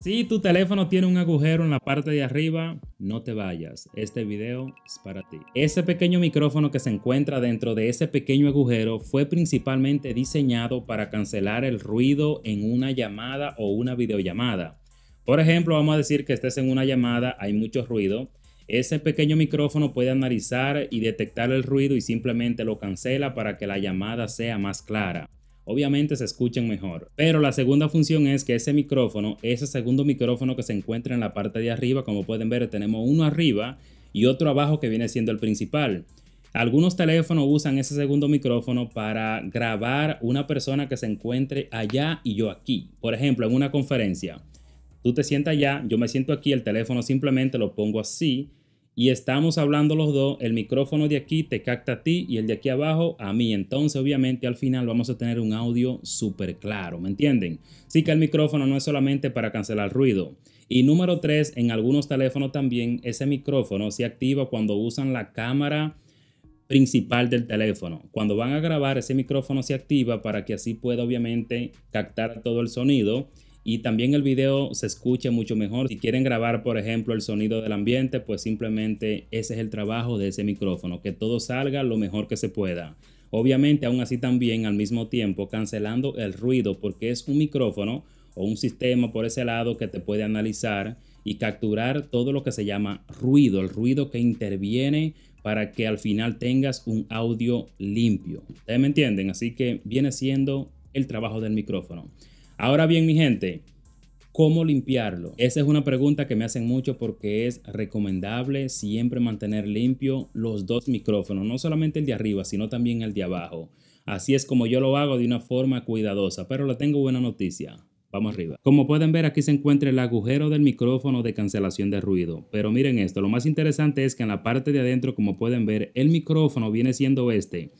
Si tu teléfono tiene un agujero en la parte de arriba, no te vayas, este video es para ti. Ese pequeño micrófono que se encuentra dentro de ese pequeño agujero fue principalmente diseñado para cancelar el ruido en una llamada o una videollamada. Por ejemplo, vamos a decir que estés en una llamada, hay mucho ruido, ese pequeño micrófono puede analizar y detectar el ruido y simplemente lo cancela para que la llamada sea más clara obviamente se escuchen mejor. Pero la segunda función es que ese micrófono, ese segundo micrófono que se encuentra en la parte de arriba, como pueden ver tenemos uno arriba y otro abajo que viene siendo el principal. Algunos teléfonos usan ese segundo micrófono para grabar una persona que se encuentre allá y yo aquí. Por ejemplo, en una conferencia. Tú te sientas allá, yo me siento aquí, el teléfono simplemente lo pongo así y estamos hablando los dos, el micrófono de aquí te capta a ti y el de aquí abajo a mí. Entonces, obviamente, al final vamos a tener un audio súper claro, ¿me entienden? Sí, que el micrófono no es solamente para cancelar ruido. Y número tres, en algunos teléfonos también ese micrófono se activa cuando usan la cámara principal del teléfono. Cuando van a grabar, ese micrófono se activa para que así pueda obviamente captar todo el sonido y también el video se escucha mucho mejor. Si quieren grabar, por ejemplo, el sonido del ambiente, pues simplemente ese es el trabajo de ese micrófono, que todo salga lo mejor que se pueda. Obviamente, aún así también al mismo tiempo cancelando el ruido porque es un micrófono o un sistema por ese lado que te puede analizar y capturar todo lo que se llama ruido, el ruido que interviene para que al final tengas un audio limpio. ¿Ustedes me entienden? Así que viene siendo el trabajo del micrófono. Ahora bien, mi gente, ¿Cómo limpiarlo? Esa es una pregunta que me hacen mucho porque es recomendable siempre mantener limpio los dos micrófonos, no solamente el de arriba, sino también el de abajo. Así es como yo lo hago de una forma cuidadosa, pero la tengo buena noticia. Vamos arriba. Como pueden ver aquí se encuentra el agujero del micrófono de cancelación de ruido. Pero miren esto, lo más interesante es que en la parte de adentro como pueden ver el micrófono viene siendo este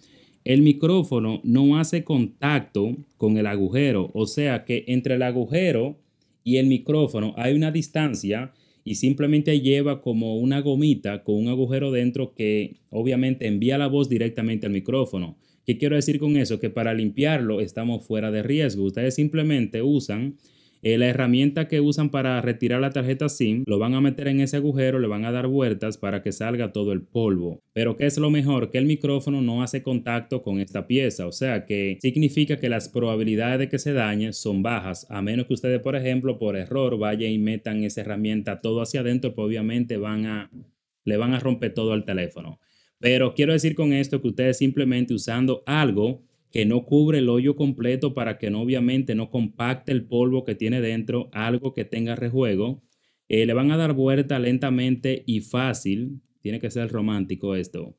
el micrófono no hace contacto con el agujero, o sea que entre el agujero y el micrófono hay una distancia y simplemente lleva como una gomita con un agujero dentro que obviamente envía la voz directamente al micrófono. ¿Qué quiero decir con eso? Que para limpiarlo estamos fuera de riesgo. Ustedes simplemente usan eh, la herramienta que usan para retirar la tarjeta SIM, lo van a meter en ese agujero, le van a dar vueltas para que salga todo el polvo. Pero ¿qué es lo mejor? Que el micrófono no hace contacto con esta pieza, o sea que significa que las probabilidades de que se dañe son bajas, a menos que ustedes, por ejemplo, por error vayan y metan esa herramienta todo hacia adentro, pues obviamente van a, le van a romper todo al teléfono. Pero quiero decir con esto que ustedes simplemente usando algo que no cubre el hoyo completo para que no, obviamente no compacte el polvo que tiene dentro, algo que tenga rejuego. Eh, le van a dar vuelta lentamente y fácil. Tiene que ser romántico esto.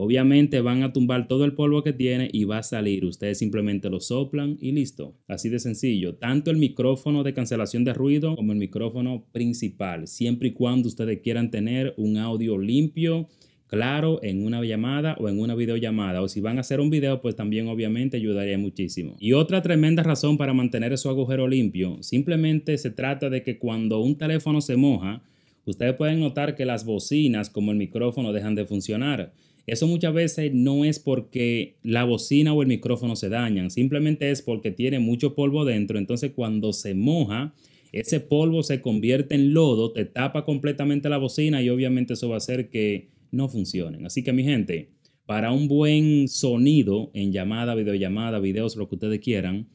Obviamente van a tumbar todo el polvo que tiene y va a salir. Ustedes simplemente lo soplan y listo. Así de sencillo. Tanto el micrófono de cancelación de ruido como el micrófono principal. Siempre y cuando ustedes quieran tener un audio limpio claro en una llamada o en una videollamada. O si van a hacer un video, pues también obviamente ayudaría muchísimo. Y otra tremenda razón para mantener su agujero limpio, simplemente se trata de que cuando un teléfono se moja, ustedes pueden notar que las bocinas como el micrófono dejan de funcionar. Eso muchas veces no es porque la bocina o el micrófono se dañan, simplemente es porque tiene mucho polvo dentro, entonces cuando se moja, ese polvo se convierte en lodo, te tapa completamente la bocina y obviamente eso va a hacer que no funcionen. Así que mi gente, para un buen sonido en llamada, videollamada, videos, lo que ustedes quieran,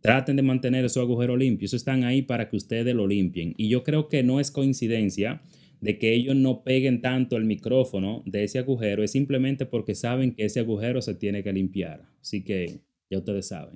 traten de mantener su agujero limpio. Eso están ahí para que ustedes lo limpien. Y yo creo que no es coincidencia de que ellos no peguen tanto el micrófono de ese agujero, es simplemente porque saben que ese agujero se tiene que limpiar. Así que ya ustedes saben.